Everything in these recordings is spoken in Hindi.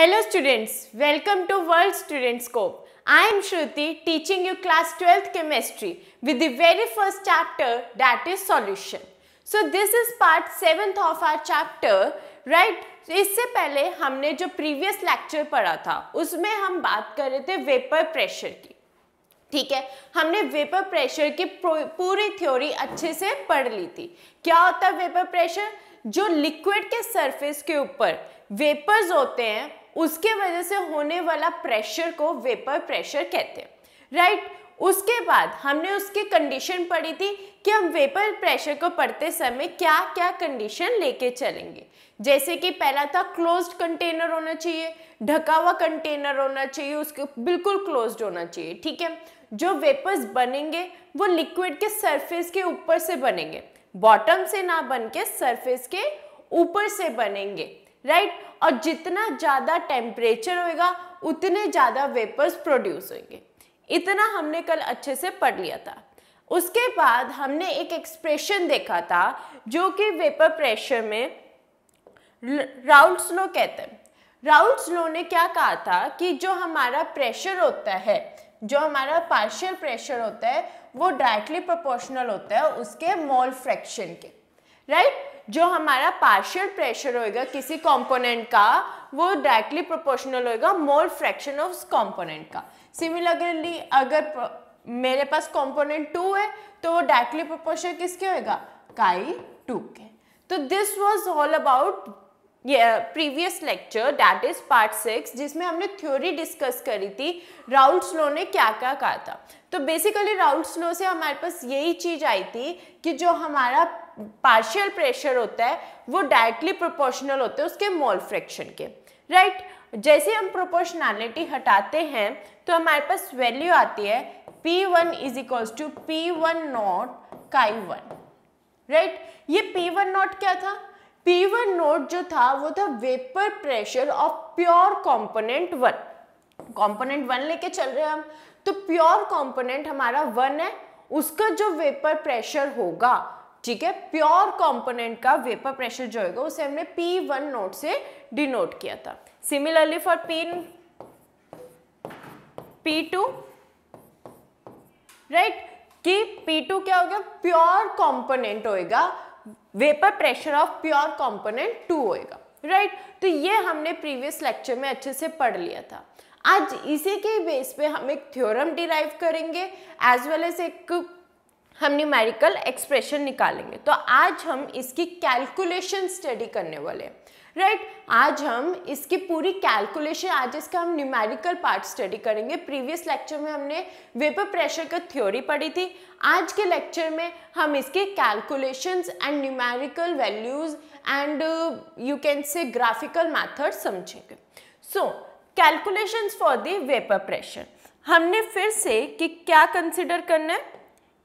Hello students, welcome to World Student Scope. I am Shruti teaching you class 12th chemistry with the very first chapter that is solution. So this is part 7th of our chapter, right? So, इससे पहले हमने जो previous lecture पढ़ा था उसमें हम बात कर रहे थे वेपर प्रेशर की ठीक है हमने वेपर प्रेशर की पूरी थ्योरी अच्छे से पढ़ ली थी क्या होता है वेपर प्रेशर जो लिक्विड के सरफेस के ऊपर वेपर्स होते हैं उसके वजह से होने वाला प्रेशर को वेपर प्रेशर कहते हैं राइट उसके बाद हमने उसकी कंडीशन पढ़ी थी कि हम वेपर प्रेशर को पढ़ते समय क्या क्या कंडीशन लेके चलेंगे जैसे कि पहला था क्लोज कंटेनर होना चाहिए ढका हुआ कंटेनर होना चाहिए उसके बिल्कुल क्लोज होना चाहिए ठीक है जो वेपर्स बनेंगे वो लिक्विड के सरफेस के ऊपर से बनेंगे बॉटम से ना बन के सरफेस के ऊपर से बनेंगे राइट right? और जितना ज़्यादा टेम्परेचर होएगा उतने ज़्यादा वेपर्स प्रोड्यूस होंगे इतना हमने कल अच्छे से पढ़ लिया था उसके बाद हमने एक एक्सप्रेशन देखा था जो कि वेपर प्रेशर में राउल्ड स्नो कहते हैं राउल्ड स्नो ने क्या कहा था कि जो हमारा प्रेशर होता है जो हमारा पार्शियल प्रेशर होता है वो डायरेक्टली प्रोपोर्शनल होता है उसके मोल फ्रैक्शन के राइट right? जो हमारा पार्शियल प्रेशर होएगा किसी कंपोनेंट का वो डायरेक्टली प्रोपोर्शनल होएगा मोल फ्रैक्शन ऑफ कंपोनेंट का सिमिलरली अगर मेरे पास कंपोनेंट टू है तो वो डायरेक्टली प्रोपोर्शनल किसके होएगा काई टू के तो this was all about previous lecture that is part six जिसमें हमने थ्योरी डिस्कस करी थी राउल्ट्स स्लो ने क्या क्या कहा था तो बेसिकली राउल्ट्स स्लो से हमारे पास यही चीज़ आई थी कि जो हमारा पार्शियल प्रेशर होता है वो डायरेक्टली प्रोपोर्शनल होते हैं उसके मोल फ्रैक्शन के राइट right? जैसे हम प्रोपोर्शनैलिटी हटाते हैं तो हमारे पास वैल्यू आती है P1 one is equals to P one naught chi one right ये P1 वन नॉट क्या था P1 वन नॉट जो था वो था vapour pressure of pure component one component one लेके चल रहे हैं हम तो प्योर कंपोनेंट हमारा वन है उसका जो वेपर प्रेशर होगा ठीक है प्योर कंपोनेंट का वेपर प्रेशर जो होगा उसे हमने पी वन नोट से डिनोट किया था सिमिलरली फॉर पिन पी टू राइट कि P2 क्या हो गया प्योर कंपोनेंट होएगा vapour pressure of pure component two होएगा राइट तो ये हमने प्रीवियस लेक्चर में अच्छे से पढ़ लिया था आज इसी के बेस पे हम एक थ्योरम डिराइव करेंगे एज वेल एज एक हम न्यूमेरिकल एक्सप्रेशन निकालेंगे तो आज हम इसकी कैलकुलेशन स्टडी करने वाले हैं राइट right? आज हम इसकी पूरी कैलकुलेशन आज इसका हम न्यूमेरिकल पार्ट स्टडी करेंगे प्रीवियस लेक्चर में हमने वेपर प्रेशर का थ्योरी पढ़ी थी आज के लेक्चर में हम इसके calculations and numerical values and you can say graphical method समझेंगे so calculations for the vapour pressure हमने फिर से कि क्या कंसिडर करना है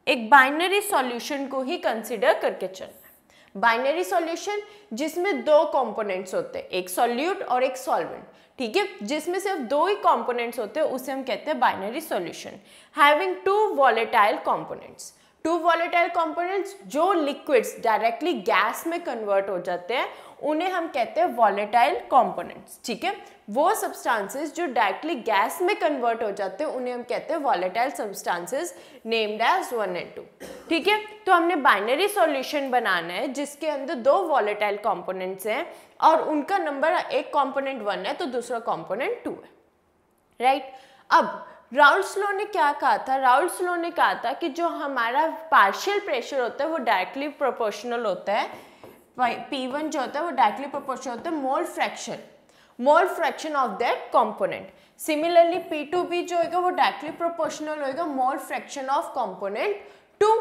एक बाइनरी सॉल्यूशन को ही कंसिडर करके चलना है बाइनरी सॉल्यूशन जिसमें दो कंपोनेंट्स होते हैं एक सॉल्यूट और एक सॉल्वेंट ठीक है जिसमें सिर्फ दो ही कंपोनेंट्स होते हैं उसे हम कहते हैं binary solution having two volatile components two volatile components जो लिक्विड्स डायरेक्टली गैस में कन्वर्ट हो जाते हैं उन्हें हम कहते हैं वॉलेटाइल कॉम्पोनेंट्स ठीक है वो सब्सटेंसेस जो डायरेक्टली गैस में कन्वर्ट हो जाते हैं उन्हें हम कहते हैं volatile substances named as one and two ठीक है तो हमने बाइनरी सॉल्यूशन बनाना है जिसके अंदर दो वॉलेटाइल कॉम्पोनेंट्स हैं और उनका नंबर एक कॉम्पोनेंट वन है तो दूसरा कॉम्पोनेंट टू है राइट अब राउल्स स्लो ने क्या कहा था राउल स्लो ने कहा था कि जो हमारा पार्शियल प्रेशर होता है वो डायरेक्टली प्रोपोर्शनल होता है पी वन जो होता है वो डायरेक्टली प्रोपोर्शनल होता है mole fraction mole fraction of that component similarly P two B जो होगा वो डायरेक्टली प्रोपोर्शनल होगा mole fraction of component two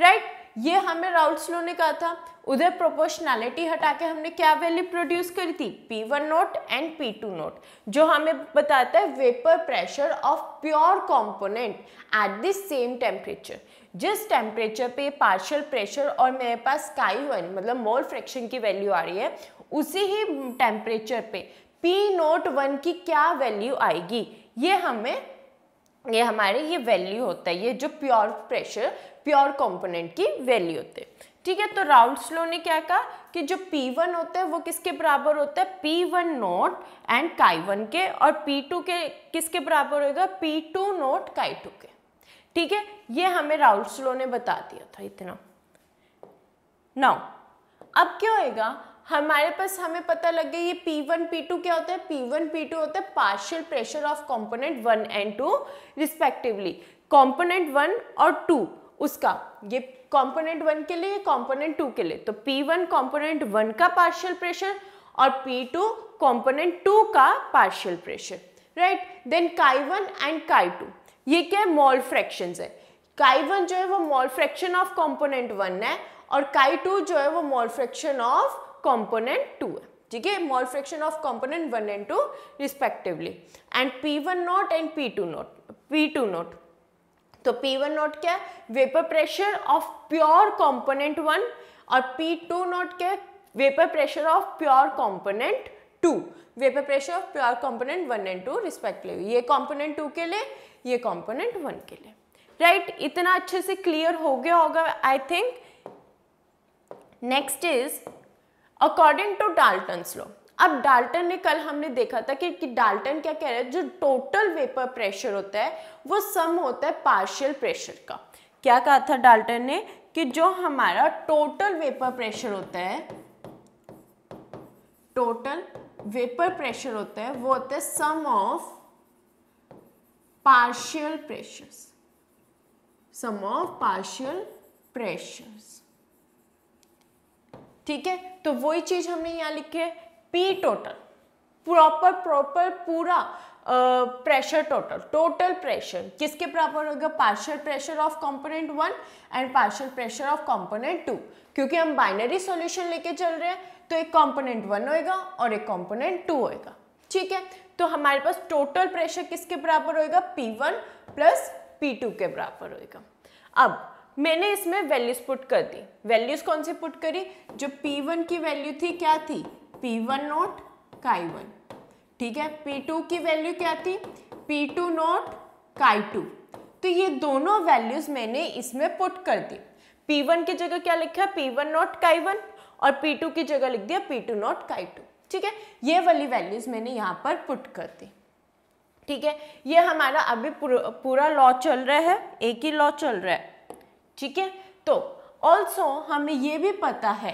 right ये हमें राउल्स लो ने कहा था उधर प्रोपोर्शनैलिटी हटा के हमने क्या वैल्यू प्रोड्यूस करी थी P one naught and P two naught जो हमें बताता है vapour pressure of pure component at the same temperature जिस टेम्परेचर पे पार्शियल प्रेशर और मेरे पास काई वन मतलब मोल फ्रैक्शन की वैल्यू आ रही है उसी ही टेम्परेचर पे पी नोट वन की क्या वैल्यू आएगी ये हमें ये हमारे ये वैल्यू होता है ये जो प्योर प्रेशर प्योर कंपोनेंट की वैल्यू होते है ठीक है तो राउंड स्लो ने क्या कहा कि जो P1 होता है वो किसके बराबर होता है P1 नोट एंड काई वन के और P2 के किसके बराबर होगा P2 नोट काई टू के ठीक है ये हमें राउल्सलो ने बता दिया था इतना नाउ अब क्या होएगा हमारे पास हमें पता लग गया ये P1 P2 क्या होता है P1 P2 होता है partial pressure of component one and two respectively component one और टू उसका ये कंपोनेंट वन के लिए कंपोनेंट टू के लिए तो P1 वन कॉम्पोनेंट वन का पार्शियल प्रेशर और P2 टू कॉम्पोनेंट टू का partial pressure right then chi one and chi two ये क्या है मॉल फ्रैक्शंस है काई वन जो है वो mole fraction of component one है और काई टू जो है वो mole fraction of component two है ठीक है mole fraction of component one and two respectively and P one naught and P two naught P two naught तो पी वन नॉट क्या है vapour pressure of pure component one और पी टू नॉट क्या है vapour pressure of pure component two vapour pressure of pure component one and two respectively ये कॉम्पोनेंट टू के लिए ये कॉम्पोनेंट वन के लिए राइट right? इतना अच्छे से क्लियर हो गया होगा I think next is according to Dalton law अब डाल्टन ने कल हमने देखा था कि, कि डाल्टन क्या कह रहे हैं जो टोटल वेपर प्रेशर होता है वो सम होता है पार्शियल प्रेशर का क्या कहा था डाल्टन ने कि जो हमारा टोटल वेपर प्रेशर होता है टोटल वेपर प्रेशर होता है वो होता है sum of partial pressures. Sum of partial pressures. ठीक है तो वही चीज हमने यहां लिखी है पी टोटल प्रॉपर प्रॉपर पूरा प्रेशर टोटल टोटल प्रेशर किसके बराबर होगा partial pressure of component one and partial pressure of component two क्योंकि हम बाइनरी सॉल्यूशन लेके चल रहे हैं तो एक कंपोनेंट वन होएगा और एक कंपोनेंट टू होएगा ठीक है तो हमारे पास टोटल प्रेशर किसके बराबर होएगा P one plus P two के बराबर होएगा अब मैंने इसमें वैल्यूज पुट कर दी वैल्यूज कौन सी पुट करी जो पी वन की वैल्यू थी क्या थी P one naught chi one ठीक है पी टू की वैल्यू क्या थी P two naught chi two तो ये दोनों वैल्यूज मैंने इसमें पुट कर दी पी वन की जगह क्या लिखा P one naught chi one और पी टू की जगह लिख दिया P2 two naught chi two ठीक है ये वाली वैल्यूज मैंने यहाँ पर पुट कर दी ठीक है ये हमारा अभी पूरा लॉ चल रहा है एक ही लॉ चल रहा है ठीक है तो ऑल्सो हमें ये भी पता है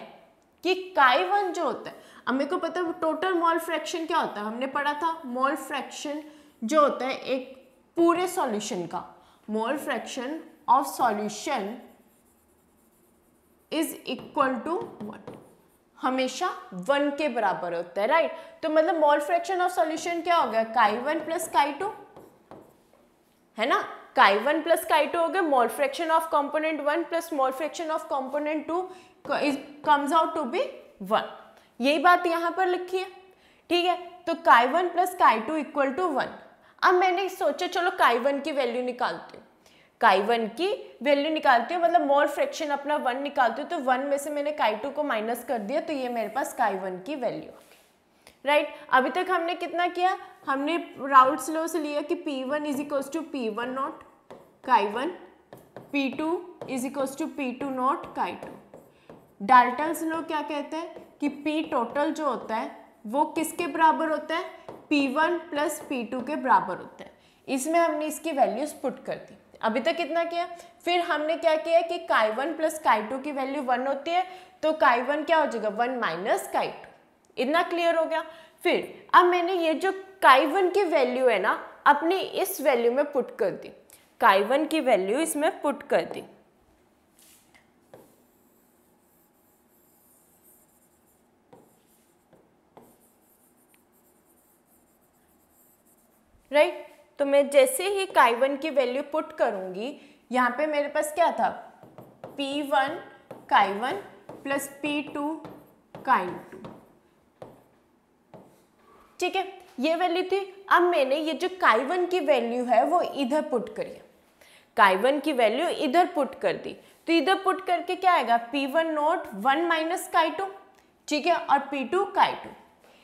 कि काई वन जो होता है हमें को पता है टोटल मॉल फ्रैक्शन क्या होता है हमने पढ़ा था मॉल फ्रैक्शन जो होता है एक पूरे सॉल्यूशन का mole fraction of solution is equal to one हमेशा वन के बराबर होता है राइट तो मतलब मॉल फ्रैक्शन ऑफ सॉल्यूशन क्या हो गया काई वन प्लस काई टू है ना काई वन प्लस काई टू हो गया mole fraction of component one plus mole fraction of component two is comes out to be one यही बात यहां पर लिखी है ठीक है तो chi one plus chi two equal to one अब मैंने सोचा चलो काई वन की वैल्यू निकालते हूँ काई वन की वैल्यू निकालती हूँ मतलब मोल फ्रैक्शन अपना वन निकालती हूँ तो वन में से मैंने काई टू को माइनस कर दिया तो ये मेरे पास काई वन की वैल्यू राइट right? राइट अभी तक हमने कितना किया हमने राउल्ट लो से लिया कि P one is equal to P one naught chi one P two is equal to P two naught chi two Dalton law क्या कहते हैं कि पी टोटल जो होता है वो किसके बराबर होता है P one plus P two के बराबर होता है इसमें हमने इसकी वैल्यूज पुट कर दी अभी तक कितना किया फिर हमने क्या किया कि chi one plus chi two की वैल्यू वन होती है तो काई वन क्या हो जाएगा वन माइनस काई टू इतना क्लियर हो गया फिर अब मैंने ये जो काई वन की वैल्यू है ना अपनी इस वैल्यू में पुट कर दी काई वन की वैल्यू इसमें पुट कर दी राइट right? तो मैं जैसे ही काई वन की वैल्यू पुट करूंगी यहाँ पे मेरे पास क्या था P one chi one plus P two chi two ठीक है ये वैल्यू थी अब मैंने ये जो काई वन की वैल्यू है वो इधर पुट करी काई वन की वैल्यू इधर पुट कर दी तो इधर पुट करके क्या आएगा P one naught one minus chi two ठीक है और पी टू काई टू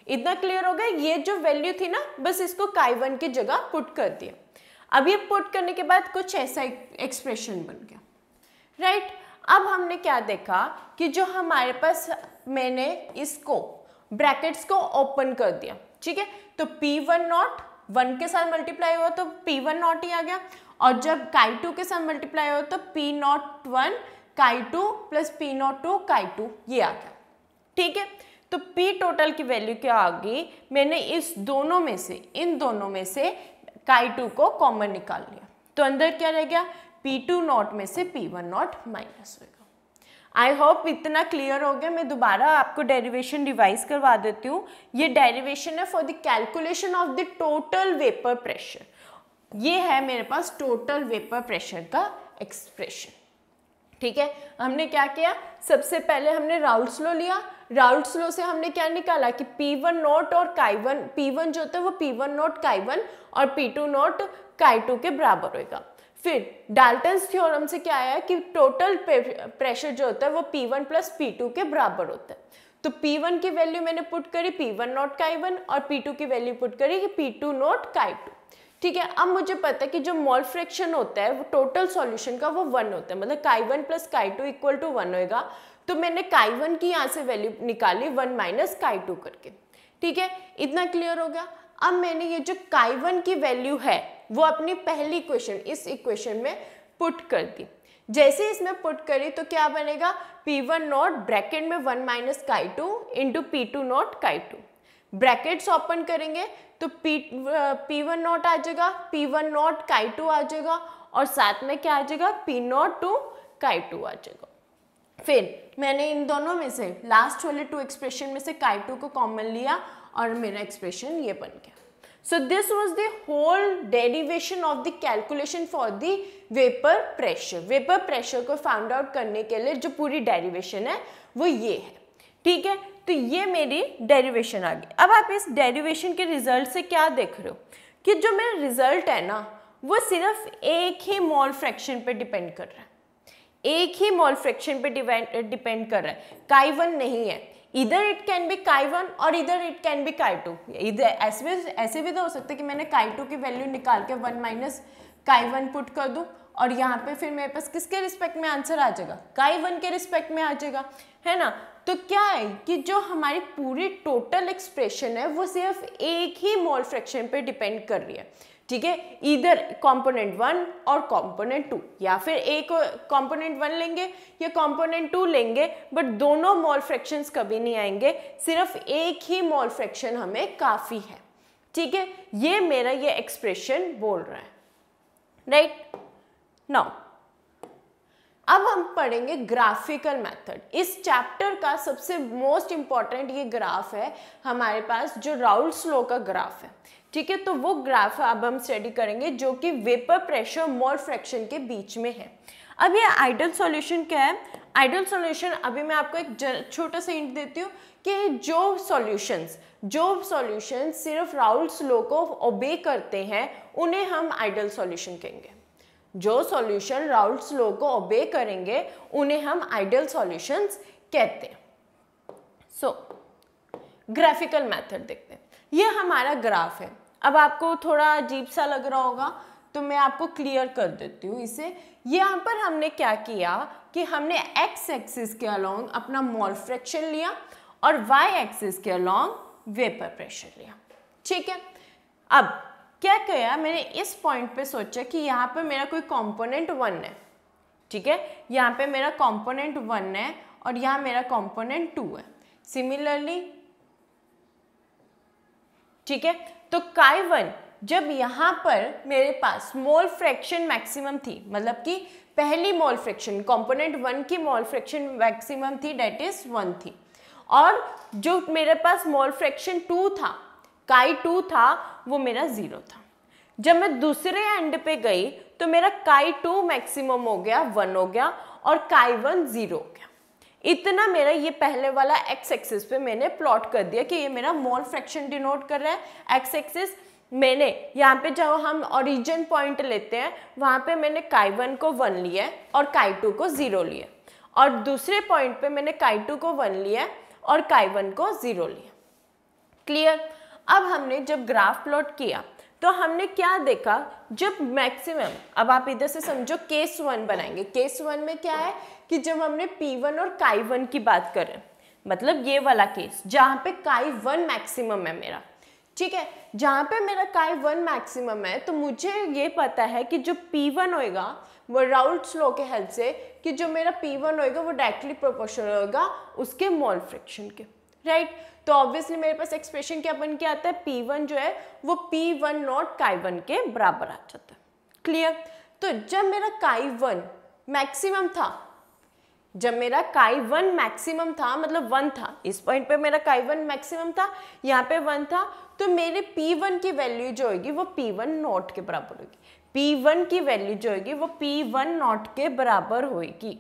इतना क्लियर हो गया ये जो वैल्यू थी ना बस इसको काई वन की जगह पुट कर दिया अब ये पुट करने के बाद कुछ ऐसा एक्सप्रेशन बन गया राइट right? अब हमने क्या देखा कि जो हमारे पास मैंने इसको ब्रैकेट्स को ओपन कर दिया ठीक है तो P1 वन नॉट वन के साथ मल्टीप्लाई हुआ तो P1 वन नॉट ही आ गया और जब काई टू के साथ मल्टीप्लाई हुआ तो P naught one chi two plus P naught two chi two ये आ गया ठीक है तो पी टोटल की वैल्यू क्या आ गई मैंने इस दोनों में से इन दोनों में से काई टू को कॉमन निकाल लिया तो अंदर क्या रह गया पी टू नॉट में से पी वन नॉट माइनस होगा आई होप इतना क्लियर हो गया मैं दोबारा आपको डेरिवेशन रिवाइज करवा देती हूँ ये डेरिवेशन है for the calculation of the total vapour pressure ये है मेरे पास टोटल वेपर प्रेशर का एक्सप्रेशन ठीक है हमने क्या किया सबसे पहले हमने राउल्स लो लिया राउल्ट स्लो से हमने क्या निकाला कि पी वन नॉट और काई वन पी वन जो होता है वो P1 one naught chi one और P2 two naught chi two के बराबर होगा फिर डाल्टन थ्योरम से क्या आया कि टोटल प्रेशर जो होता है वो P one plus P two के बराबर होता है तो P1 की वैल्यू मैंने पुट करी P1 one naught chi one और P2 की वैल्यू पुट करी कि P2 two naught chi two ठीक है अब मुझे पता है कि जो मॉल फ्रैक्शन होता है वो टोटल सॉल्यूशन का वो वन होता है मतलब chi one plus chi two equal to one होएगा तो मैंने काई वन की यहाँ से वैल्यू निकाली वन माइनस काई टू करके ठीक है इतना क्लियर हो गया अब मैंने ये जो काई वन की वैल्यू है वो अपनी पहली क्वेश्चन इस इक्वेशन में पुट कर दी जैसे इसमें पुट करी तो क्या बनेगा पी वन नॉट ब्रैकेट में one minus chi two into P two naught chi two brackets open करेंगे तो पी पी वन नॉट आ जाएगा P one naught chi two आ जाएगा और साथ में क्या आ जाएगा P naught two chi two आ जाएगा फिर मैंने इन दोनों में से लास्ट वाले टू एक्सप्रेशन में से काई टू को कॉमन लिया और मेरा एक्सप्रेशन ये बन गया so this was the whole derivation of the calculation for the vapour pressure vapour pressure को फाउंड आउट करने के लिए जो पूरी डेरिवेशन है वो ये है ठीक है तो ये मेरी डेरिवेशन आ गई अब आप इस डेरिवेशन के रिजल्ट से क्या देख रहे हो कि जो मेरा रिजल्ट है ना वो सिर्फ एक ही मॉल फ्रैक्शन पे डिपेंड कर रहा है एक ही मोल फ्रैक्शन पे डिपेंड कर रहा है काई वन नहीं है इधर it can be chi one और इधर it can be chi two इधर ऐसे भी ऐसे भी तो हो सकता है कि मैंने काई टू की वैल्यू निकाल के one minus chi one put कर दूँ और यहाँ पे फिर मेरे पास किसके रिस्पेक्ट में आंसर आ जाएगा काई वन के रिस्पेक्ट में आ जाएगा है ना तो क्या है कि जो हमारी पूरी टोटल एक्सप्रेशन है वो सिर्फ एक ही मोल फ्रैक्शन पे डिपेंड कर रही है ठीक है इधर कॉम्पोनेंट वन और कॉम्पोनेंट टू या फिर एक कॉम्पोनेंट वन लेंगे या कॉम्पोनेंट टू लेंगे बट दोनों मॉल फ्रैक्शंस कभी नहीं आएंगे सिर्फ एक ही मॉल फ्रैक्शन हमें काफ़ी है ठीक है ये मेरा ये एक्सप्रेशन बोल रहा है राइट नाउ अब हम पढ़ेंगे ग्राफिकल मेथड इस चैप्टर का सबसे मोस्ट इम्पॉर्टेंट ये ग्राफ है हमारे पास जो राउल स्लो का ग्राफ है ठीक है तो वो ग्राफ अब हम स्टडी करेंगे जो कि वेपर प्रेशर मोल फ्रैक्शन के बीच में है अब ये आइडल सॉल्यूशन क्या है आइडल सॉल्यूशन अभी मैं आपको एक छोटा सा इंट देती हूँ कि जो सॉल्यूशंस जो सॉल्यूशंस सिर्फ राउल्स लो को ओबे करते हैं उन्हें हम आइडल सॉल्यूशन कहेंगे जो सॉल्यूशन राउल्स लो को ओबे करेंगे उन्हें हम आइडल सॉल्यूशंस कहते हैं सो ग्राफिकल मेथड देखते हैं ये हमारा ग्राफ है अब आपको थोड़ा अजीब सा लग रहा होगा तो मैं आपको क्लियर कर देती हूँ इसे यहाँ पर हमने क्या किया कि हमने एक्स एक्सिस के अलोंग अपना मॉल फ्रैक्शन लिया और वाई एक्सिस के अलोंग वेपर प्रेशर लिया ठीक है अब क्या किया मैंने इस पॉइंट पे सोचा कि यहाँ पे मेरा कोई कंपोनेंट वन है ठीक है यहाँ पे मेरा कंपोनेंट वन है और यहाँ मेरा कंपोनेंट टू है सिमिलरली ठीक है तो काई वन जब यहाँ पर मेरे पास मोल फ्रैक्शन मैक्सिमम थी मतलब कि पहली मोल फ्रैक्शन कंपोनेंट वन की मोल फ्रैक्शन मैक्सिमम थी डेट इज वन थी और जो मेरे पास मोल फ्रैक्शन टू था काई टू था वो मेरा ज़ीरो था जब मैं दूसरे एंड पे गई तो मेरा काई टू मैक्सिमम हो गया वन हो गया और काई वन ज़ीरो इतना मेरा ये पहले वाला एक्स एक्सिस पे मैंने प्लॉट कर दिया कि ये मेरा मोल फ्रैक्शन डिनोट कर रहा है एक्स एक्सिस मैंने यहाँ पे जब हम ओरिजिन पॉइंट लेते हैं वहाँ पे मैंने काई वन को वन लिया और काई टू को ज़ीरो लिया और दूसरे पॉइंट पे मैंने काई टू को वन लिया और काई वन को ज़ीरो लिया क्लियर अब हमने जब ग्राफ प्लॉट किया तो हमने क्या देखा जब मैक्सिमम अब आप इधर से समझो केस वन बनाएंगे केस वन में क्या है कि जब हमने P1 और K1 की बात करें मतलब ये वाला केस जहाँ पे K1 मैक्सिमम है मेरा ठीक है जहाँ पे मेरा काय वन मैक्सिमम है तो मुझे ये पता है कि जो पी वन होएगा वो राउल्ट स्लो के हेल्प से कि जो मेरा पी वन होएगा वो डायरेक्टली प्रोपोर्शनल होगा उसके मॉल फ्रिक्शन के राइट right? तो ऑब्वियसली मेरे पास एक्सप्रेशन क्या बन के आता है पी वन जो है वो P one naught chi one के बराबर आ जाता है क्लियर तो जब मेरा काई वन मैक्सिमम था जब मेरा काई वन मैक्सिमम था मतलब वन था इस पॉइंट पे मेरा काई वन मैक्सिमम था यहाँ पे वन था तो मेरे पी वन की वैल्यू जो होगी वो पी वन नॉट के बराबर होगी पी वन की वैल्यू जो होगी वो पी वन नॉट के बराबर होगी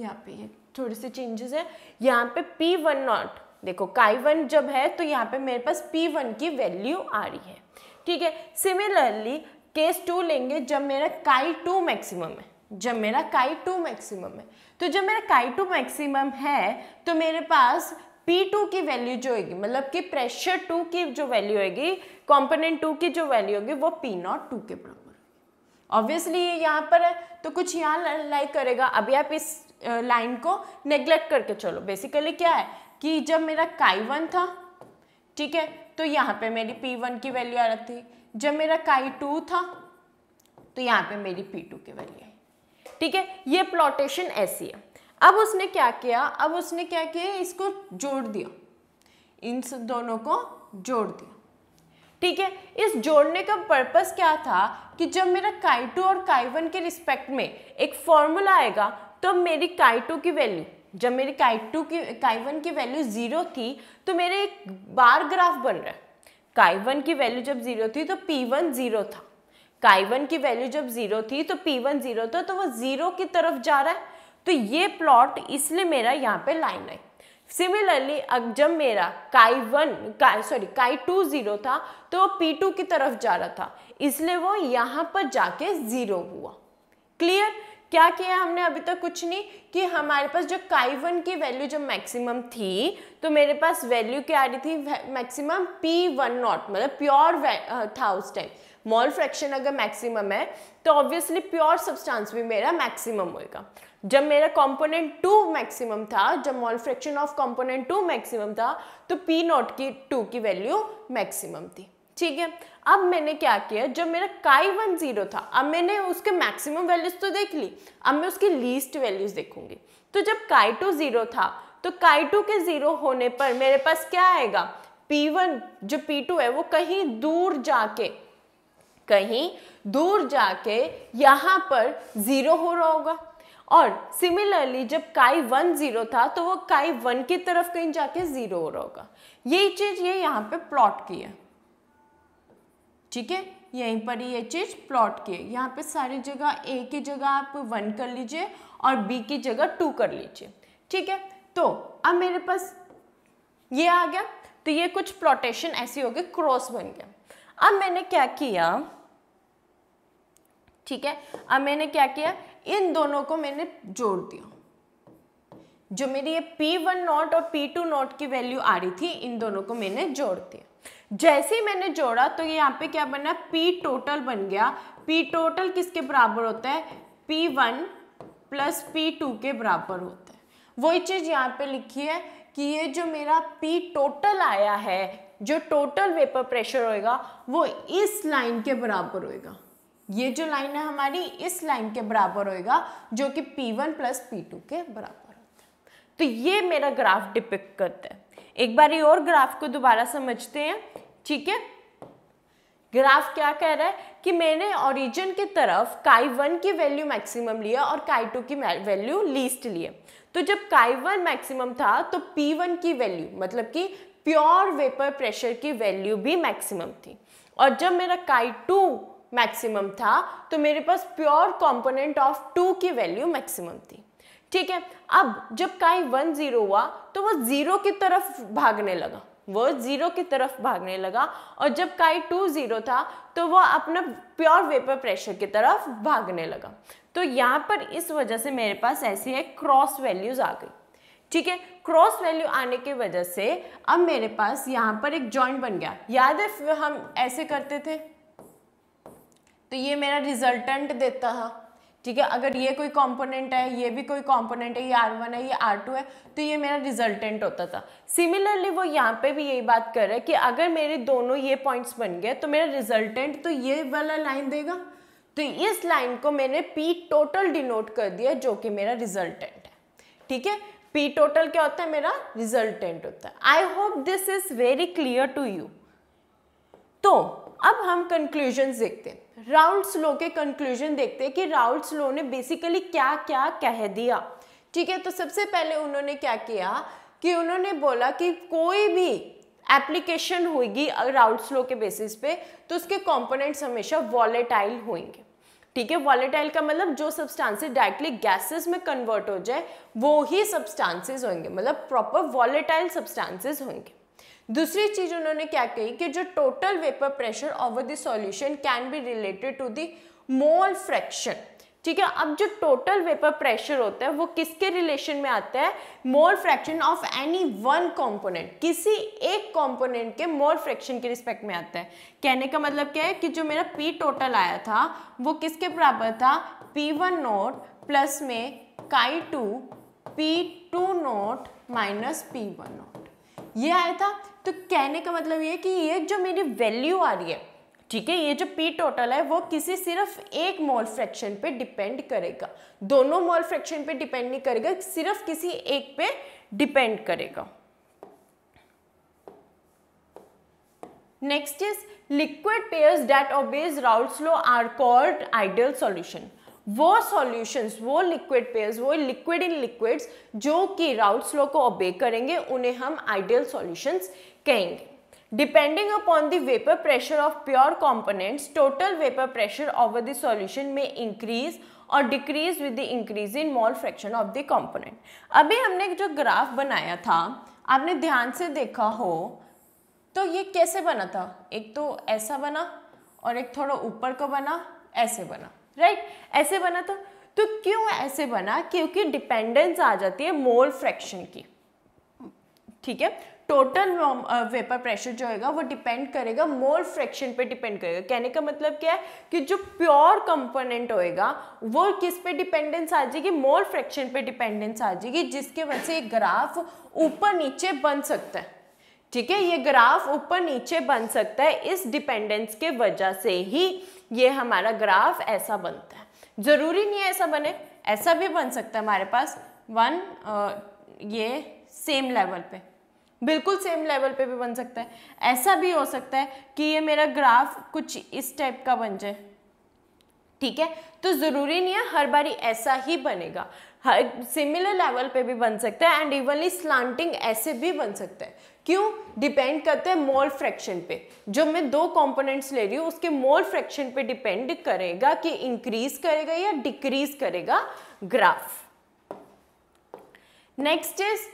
यहाँ पे थोड़े से चेंजेस है यहाँ पे पी वन नॉट देखो काई वन जब है तो यहाँ पे मेरे पास पी वन की वैल्यू आ रही है ठीक है सिमिलरली केस टू लेंगे जब मेरा काई टू मैक्सिमम है जब मेरा काई टू मैक्सिमम है तो जब मेरा काई टू मैक्सिमम है तो मेरे पास P2 की वैल्यू जो होगी मतलब कि प्रेशर टू की जो वैल्यू होगी कंपोनेंट टू की जो वैल्यू होगी वो पी नॉट टू के बराबर ऑब्वियसली ये यहाँ पर है तो कुछ यहाँ लाइक करेगा अभी आप इस लाइन को नेग्लेक्ट करके चलो बेसिकली क्या है कि जब मेरा काई वन था ठीक है तो यहाँ पे मेरी पी वन की वैल्यू आ रही थी जब मेरा काई टू था तो यहाँ पे मेरी पी टू की वैल्यू है ठीक है ये प्लॉटेशन ऐसी है अब उसने क्या किया अब उसने क्या किया इसको जोड़ दिया इन दोनों को जोड़ दिया ठीक है इस जोड़ने का पर्पस क्या था कि जब मेरा काई टू और काई वन के रिस्पेक्ट में एक फॉर्मूला आएगा तो मेरी काई टू की वैल्यू जब मेरी काई टू की काई वन की वैल्यू ज़ीरो थी तो मेरे एक बार ग्राफ बन रहा है काई वन की वैल्यू जब जीरो थी तो पी वन जीरो था काई वन की वैल्यू जब जीरो थी तो पी वन जीरो था तो वो जीरो की तरफ जा रहा है तो ये प्लॉट इसलिए मेरा यहाँ पे लाइन आई सिमिलरली अब जब मेरा काई वन का सॉरी काई टू जीरो था तो वो पी टू की तरफ जा रहा था इसलिए वो यहाँ पर जाके जीरो हुआ क्लियर क्या किया हमने अभी तक तो कुछ नहीं कि हमारे पास जो काई वन की वैल्यू जब मैक्सिमम थी तो मेरे पास वैल्यू क्या आ रही थी मैक्सिमम पी वन नॉट मतलब प्योर था उस टाइम मॉल फ्रैक्शन अगर मैक्सिमम है तो ऑब्वियसली प्योर सब्सटेंस भी मेरा मैक्सिमम होएगा जब मेरा कंपोनेंट टू मैक्सिमम था जब mole fraction of component two maximum था तो पी नॉट की टू की वैल्यू मैक्सिमम थी ठीक है अब मैंने क्या किया जब मेरा काई वन जीरो था अब मैंने उसके मैक्सिमम वैल्यूज तो देख ली अब मैं उसकी लीस्ट वैल्यूज देखूंगी तो जब काई टू जीरो था तो काई टू के जीरो होने पर मेरे पास क्या आएगा पी वन जो पी टू है वो कहीं दूर जाके कहीं दूर जाके यहाँ पर जीरो हो रहा होगा और सिमिलरली जब काई वन जीरो था तो वो काई वन की तरफ कहीं जाके जीरो हो रहा होगा यही चीज ये यहाँ पे प्लॉट की है ठीक है यहीं पर ये चीज़ प्लॉट किए यहाँ पे सारी जगह ए की जगह आप वन कर लीजिए और बी की जगह टू कर लीजिए ठीक है तो अब मेरे पास ये आ गया तो ये कुछ प्लॉटेशन ऐसी हो गई क्रॉस बन गया अब मैंने क्या किया ठीक है अब मैंने क्या किया इन दोनों को मैंने जोड़ दिया जो मेरी ये P1 वन नॉट और P2 टू नॉट की वैल्यू आ रही थी इन दोनों को मैंने जोड़ दिया जैसे ही मैंने जोड़ा तो यहाँ पे क्या बना पी टोटल बन गया पी टोटल किसके बराबर होता है P one plus P two के बराबर होता है वही चीज़ यहाँ पे लिखी है कि ये जो मेरा पी टोटल आया है जो टोटल वेपर प्रेशर होएगा वो इस लाइन के बराबर होएगा ये जो लाइन है हमारी इस लाइन के बराबर होएगा जो कि P1 वन प्लस पी के बराबर होता है तो ये मेरा ग्राफ डिपिक्ट करता है एक बार ये और ग्राफ को दोबारा समझते हैं ठीक है ग्राफ क्या कह रहा है कि मैंने ओरिजिन की तरफ काई वन की वैल्यू मैक्सिमम लिया और काई टू की वैल्यू लीस्ट लिए तो जब काई वन मैक्सिमम था तो पी वन की वैल्यू मतलब कि प्योर वेपर प्रेशर की वैल्यू भी मैक्सिमम थी और जब मेरा काई टू मैक्सिमम था तो मेरे पास प्योर कंपोनेंट ऑफ टू की वैल्यू मैक्सिमम थी ठीक है अब जब काई वन जीरो हुआ तो वह जीरो की तरफ भागने लगा वो जीरो की तरफ भागने लगा और जब काई टू जीरो था तो वो अपना प्योर वेपर प्रेशर की तरफ भागने लगा तो यहाँ पर इस वजह से मेरे पास ऐसी है क्रॉस वैल्यूज आ गई ठीक है क्रॉस वैल्यू आने की वजह से अब मेरे पास यहाँ पर एक जॉइंट बन गया याद है हम ऐसे करते थे तो ये मेरा रिजल्टेंट देता था ठीक है अगर ये कोई कंपोनेंट है ये भी कोई कंपोनेंट है ये आर वन है ये आर टू है तो ये मेरा रिजल्टेंट होता था सिमिलरली वो यहाँ पे भी यही बात कर रहा है कि अगर मेरे दोनों ये पॉइंट्स बन गए तो मेरा रिजल्टेंट तो ये वाला लाइन देगा तो इस लाइन को मैंने पी टोटल डिनोट कर दिया जो कि मेरा रिजल्टेंट है ठीक है पी टोटल क्या होता है मेरा रिजल्टेंट होता है I hope this is very clear to you तो अब हम कंक्लूजन देखते हैं राउल्ड्स स्लो के कंक्लूजन देखते हैं कि राउल्ड स्लो ने बेसिकली क्या क्या कह दिया ठीक है तो सबसे पहले उन्होंने क्या किया कि उन्होंने बोला कि कोई भी एप्लीकेशन होगी राउल स्लो के बेसिस पे तो उसके कंपोनेंट्स हमेशा वॉलेटाइल होंगे ठीक है वॉलेटाइल का मतलब जो सब्सटेंसेस डायरेक्टली गैसेस में कन्वर्ट हो जाए वो ही सब्सटेंसेस होंगे मतलब प्रॉपर वॉलेटाइल सब्सटेंसेस होंगे दूसरी चीज उन्होंने क्या कही कि जो total vapour pressure over the solution can be related to the mole fraction ठीक है अब जो टोटल वेपर प्रेशर होता है वो किसके रिलेशन में आता है mole fraction of any one component किसी एक कंपोनेंट के मोल फ्रैक्शन के रिस्पेक्ट में आता है कहने का मतलब क्या है कि जो मेरा पी टोटल आया था वो किसके बराबर था पी वन नोट प्लस में chi two P two nought minus P one nought ये आया था तो कहने का मतलब ये कि ये जो मेरी वैल्यू आ रही है ठीक है ये जो पी टोटल है वो किसी सिर्फ एक मॉल फ्रैक्शन पे डिपेंड करेगा दोनों मॉल फ्रैक्शन पे डिपेंड नहीं करेगा सिर्फ किसी एक पे डिपेंड करेगा next is liquid pairs that obeys Raoult's law are called ideal solution वो सॉल्यूशंस वो लिक्विड पेयर्स वो लिक्विड इन लिक्विड्स जो कि राउट स्लो को ओबे करेंगे उन्हें हम आइडियल सॉल्यूशंस कहेंगे depending upon the vapour pressure of pure components total vapour pressure over the solution में इंक्रीज और decrease with the increase in mole fraction of the component अभी हमने जो ग्राफ बनाया था आपने ध्यान से देखा हो तो ये कैसे बना था एक तो ऐसा बना और एक थोड़ा ऊपर का बना ऐसे बना राइट right? ऐसे बना था तो, तो क्यों ऐसे बना क्योंकि डिपेंडेंस आ जाती है मोल फ्रैक्शन की ठीक है टोटल वेपर प्रेशर जो होगा वो डिपेंड करेगा मोल फ्रैक्शन पे डिपेंड करेगा कहने का मतलब क्या है कि जो प्योर कंपोनेंट होएगा वो किस पे डिपेंडेंस आ जाएगी मोल फ्रैक्शन पे डिपेंडेंस आ जाएगी जिसके वजह से ग्राफ ऊपर नीचे बन सकता है ठीक है ये ग्राफ ऊपर नीचे बन सकता है इस डिपेंडेंस के वजह से ही ये हमारा ग्राफ ऐसा बनता है ज़रूरी नहीं है ऐसा बने ऐसा भी बन सकता है हमारे पास वन ये सेम लेवल पे बिल्कुल सेम लेवल पे भी बन सकता है ऐसा भी हो सकता है कि ये मेरा ग्राफ कुछ इस टाइप का बन जाए ठीक है तो ज़रूरी नहीं है हर बारी ऐसा ही बनेगा हर सिमिलर लेवल पे भी बन सकता है एंड इवनली स्लांटिंग ऐसे भी बन सकता है क्यों डिपेंड करते हैं मोल फ्रैक्शन पे जो मैं दो कंपोनेंट्स ले रही हूँ उसके मोल फ्रैक्शन पे डिपेंड करेगा कि इंक्रीज करेगा या डिक्रीज करेगा ग्राफ नेक्स्ट इज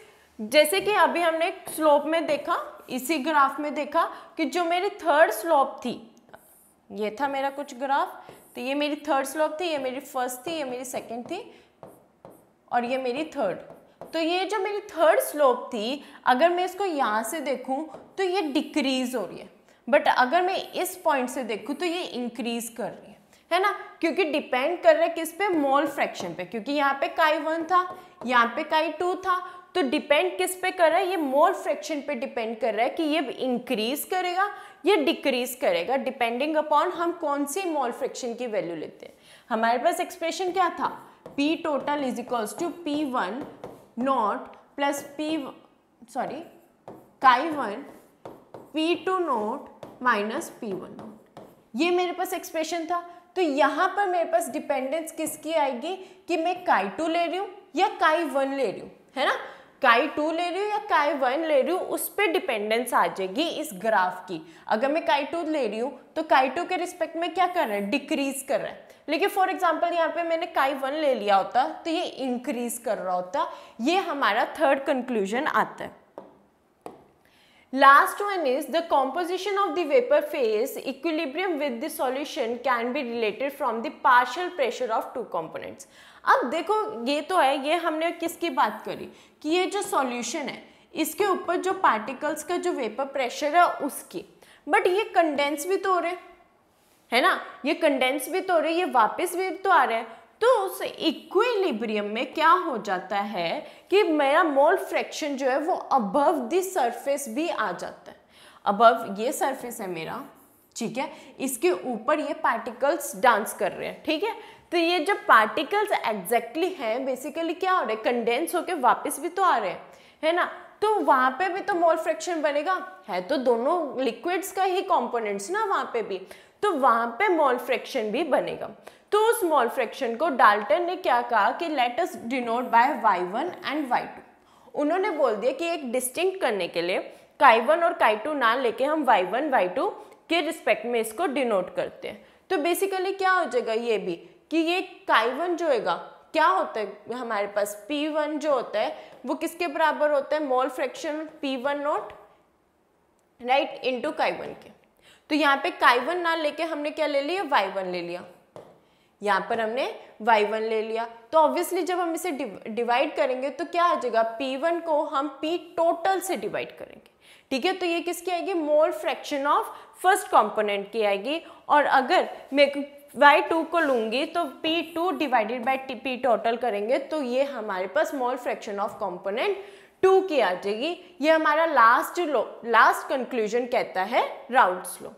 जैसे कि अभी हमने स्लोप में देखा इसी ग्राफ में देखा कि जो मेरी थर्ड स्लोप थी ये था मेरा कुछ ग्राफ तो ये मेरी थर्ड स्लोप थी ये मेरी फर्स्ट थी ये मेरी सेकेंड थी और ये मेरी थर्ड तो ये जो मेरी थर्ड स्लोप थी अगर मैं इसको यहाँ से देखूँ तो ये डिक्रीज़ हो रही है बट अगर मैं इस पॉइंट से देखूँ तो ये इंक्रीज़ कर रही है है ना क्योंकि डिपेंड कर रहा है किस पे मॉल फ्रैक्शन पे क्योंकि यहाँ पे काई वन था यहाँ पे काई टू था तो डिपेंड किस पे कर रहा है ये मॉल फ्रैक्शन पे डिपेंड कर रहा है कि ये इंक्रीज करेगा ये डिक्रीज करेगा डिपेंडिंग अपॉन हम कौन सी मॉल फ्रैक्शन की वैल्यू लेते हैं हमारे पास एक्सप्रेशन क्या था P total is equals to P one nought plus P sorry chi one P two nought minus P one nought ये मेरे पास एक्सप्रेशन था तो यहाँ पर मेरे पास डिपेंडेंस किसकी आएगी कि मैं काई टू ले रही हूँ या काई वन ले रही हूँ है ना काई टू ले रही हूँ या काई वन ले रही हूँ उस पर डिपेंडेंस आ जाएगी इस ग्राफ की अगर मैं काई टू ले रही हूँ तो काई टू के रिस्पेक्ट में क्या कर रहा है डिक्रीज कर रहा है लेकिन फॉर एग्जाम्पल यहाँ पे मैंने काई वन ले लिया होता तो ये इंक्रीज कर रहा होता ये हमारा थर्ड कंक्लूजन आता है last one is the composition of the vapour phase equilibrium with the solution can be related from the partial pressure of two components अब देखो ये तो है ये हमने किसकी बात करी कि ये जो सॉल्यूशन है इसके ऊपर जो पार्टिकल्स का जो वेपर प्रेशर है उसकी बट ये कंडेंस भी तो हो रहे हैं है ना ये कंडेंस भी तो हो रही है ये वापस भी तो आ रहा है तो उस इक्विलिब्रियम में क्या हो जाता है कि मेरा मोल फ्रैक्शन जो है वो अबव द सरफेस भी आ जाता है अबव ये सरफेस है मेरा ठीक है इसके ऊपर ये पार्टिकल्स डांस कर रहे हैं ठीक है तो ये जब पार्टिकल्स एग्जैक्टली हैं बेसिकली क्या हो रहा है कंडेंस होकर वापस भी तो आ रहे हैं है ना तो वहाँ पे भी तो मोल फ्रैक्शन बनेगा है तो दोनों लिक्विड्स का ही कंपोनेंट्स ना वहाँ पे भी तो वहाँ पे मॉल फ्रैक्शन भी बनेगा तो उस मॉल फ्रैक्शन को डाल्टन ने क्या कहा कि let's denote by Y one and Y two उन्होंने बोल दिया कि एक डिस्टिंक्ट करने के लिए काई वन और काई टू ना लेके हम वाई वन वाई टू के रिस्पेक्ट में इसको डिनोट करते हैं तो बेसिकली क्या हो जाएगा ये भी कि ये काई वन जो है क्या होता है हमारे पास पी वन जो होता है वो किसके बराबर होता है mole fraction P one nought right into chi one के तो यहाँ पे वन ना लेके हमने क्या ले लिया वाई वन ले लिया यहाँ पर हमने y1 ले लिया तो ऑब्वियसली जब हम इसे डिवाइड करेंगे तो क्या आ जाएगा P1 को हम P टोटल से डिवाइड करेंगे ठीक है तो ये किसकी आएगी mole fraction of first component की आएगी और अगर मैं y2 को लूँगी तो P2 divided by P total करेंगे तो ये हमारे पास mole fraction of component two की आ जाएगी ये हमारा लास्ट लो लास्ट कंक्लूजन कहता है Raoult's law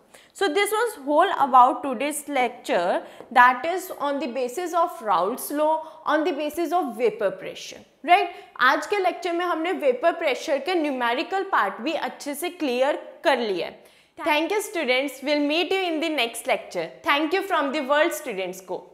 this was whole about two days lecture that is on the basis of Raoult's law on the basis of vapour pressure right आज के लेक्चर में हमने वेपर प्रेशर के न्यूमेरिकल पार्ट भी अच्छे से क्लियर कर लिया है thank you students will meet you in the next lecture thank you from the world students को